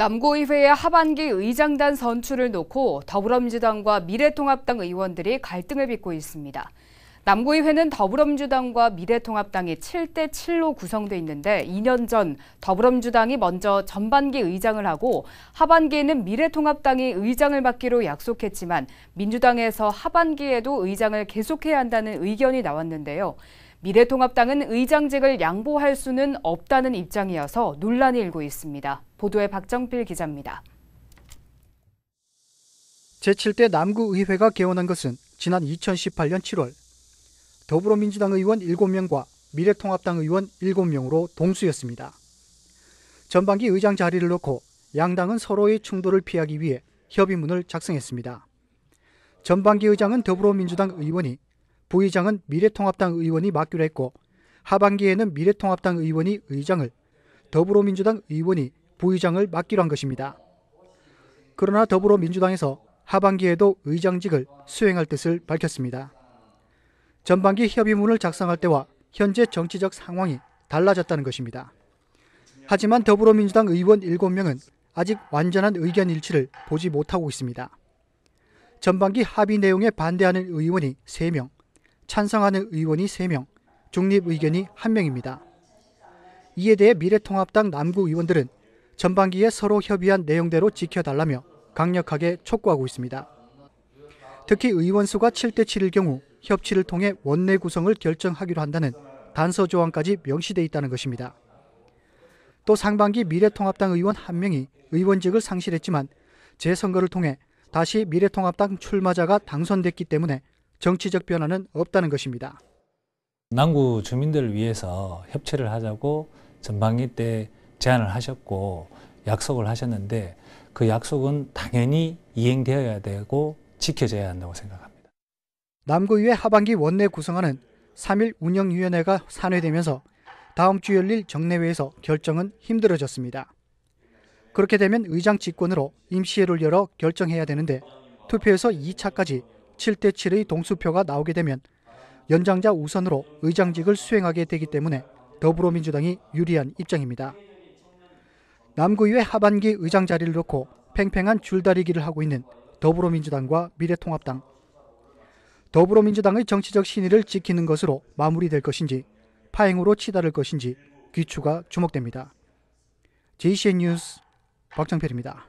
남고의회의 하반기 의장단 선출을 놓고 더불어민주당과 미래통합당 의원들이 갈등을 빚고 있습니다. 남고의회는 더불어민주당과 미래통합당이 7대 7로 구성돼 있는데 2년 전 더불어민주당이 먼저 전반기 의장을 하고 하반기에는 미래통합당이 의장을 맡기로 약속했지만 민주당에서 하반기에도 의장을 계속해야 한다는 의견이 나왔는데요. 미래통합당은 의장직을 양보할 수는 없다는 입장이어서 논란이 일고 있습니다. 보도에 박정필 기자입니다. 제7대 남구의회가 개원한 것은 지난 2018년 7월 더불어민주당 의원 7명과 미래통합당 의원 7명으로 동수였습니다. 전반기 의장 자리를 놓고 양당은 서로의 충돌을 피하기 위해 협의문을 작성했습니다. 전반기 의장은 더불어민주당 의원이 부의장은 미래통합당 의원이 맡기로 했고 하반기에는 미래통합당 의원이 의장을 더불어민주당 의원이 부의장을 맡기로 한 것입니다. 그러나 더불어민주당에서 하반기에도 의장직을 수행할 뜻을 밝혔습니다. 전반기 협의문을 작성할 때와 현재 정치적 상황이 달라졌다는 것입니다. 하지만 더불어민주당 의원 7명은 아직 완전한 의견 일치를 보지 못하고 있습니다. 전반기 합의 내용에 반대하는 의원이 3명, 찬성하는 의원이 3명, 중립 의견이 1명입니다. 이에 대해 미래통합당 남구 의원들은 전반기에 서로 협의한 내용대로 지켜달라며 강력하게 촉구하고 있습니다. 특히 의원수가 7대 7일 경우 협치를 통해 원내 구성을 결정하기로 한다는 단서 조항까지 명시돼 있다는 것입니다. 또 상반기 미래통합당 의원 한 명이 의원직을 상실했지만 재선거를 통해 다시 미래통합당 출마자가 당선됐기 때문에 정치적 변화는 없다는 것입니다. 남구 주민들을 위해서 협치를 하자고 전방기 때 제안을 하셨고 약속을 하셨는데 그 약속은 당연히 이행되어야 되고 지켜져야 한다고 생각합니다. 남구의회 하반기 원내 구성안은 3일 운영위원회가 산회되면서 다음 주 열릴 정례회에서 결정은 힘들어졌습니다. 그렇게 되면 의장 직권으로 임시회를 열어 결정해야 되는데 투표에서 2차까지 7대 7의 동수표가 나오게 되면 연장자 우선으로 의장직을 수행하게 되기 때문에 더불어민주당이 유리한 입장입니다. 남구의회 하반기 의장 자리를 놓고 팽팽한 줄다리기를 하고 있는 더불어민주당과 미래통합당. 더불어민주당의 정치적 신의를 지키는 것으로 마무리될 것인지 파행으로 치달을 것인지 귀추가 주목됩니다. JCN 뉴스 박정필입니다.